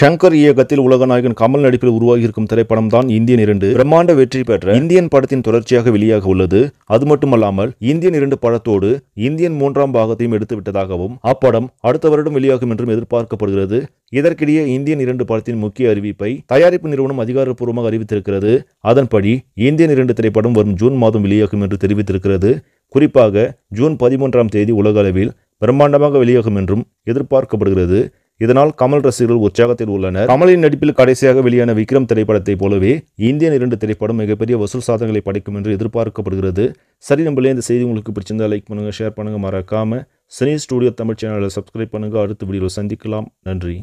ஷங்கர் இயக்கத்தில் உலகநாயகன் கமல் நடிப்பில் உருவாகியிருக்கும் திரைப்படம் தான் இந்தியன் இரண்டு பிரம்மாண்ட வெற்றி பெற்ற இந்தியன் படத்தின் தொடர்ச்சியாக வெளியாக உள்ளது அது மட்டுமல்லாமல் இந்தியன் இரண்டு படத்தோடு இந்தியன் மூன்றாம் பாகத்தையும் எடுத்துவிட்டதாகவும் அப்படம் அடுத்த வருடம் வெளியாகும் என்றும் எதிர்பார்க்கப்படுகிறது இதற்கிடையே இந்தியன் இரண்டு படத்தின் முக்கிய அறிவிப்பை தயாரிப்பு நிறுவனம் அதிகாரப்பூர்வமாக அறிவித்திருக்கிறது அதன்படி இந்தியன் இரண்டு திரைப்படம் வரும் ஜூன் மாதம் வெளியாகும் என்று தெரிவித்திருக்கிறது குறிப்பாக ஜூன் பதிமூன்றாம் தேதி உலக அளவில் பிரம்மாண்டமாக வெளியாகும் என்றும் எதிர்பார்க்கப்படுகிறது இதனால் கமல் ரசிகர்கள் உற்சாகத்தில் உள்ளனர் கமலின் நடிப்பில் கடைசியாக வெளியான விக்ரம் திரைப்படத்தை போலவே இந்தியன் இரண்டு திரைப்படம் மிகப்பெரிய வசூல் சாதனங்களை படைக்கும் என்று எதிர்பார்க்கப்படுகிறது சரி நம்மளே இந்த செய்தி உங்களுக்கு பிடிச்சிருந்தால் லைக் பண்ணுங்கள் ஷேர் பண்ணுங்கள் மறக்காமல் சினி ஸ்டூடியோ தமிழ் சேனலை சப்ஸ்கிரைப் பண்ணுங்கள் அடுத்த வீடியோவில் சந்திக்கலாம் நன்றி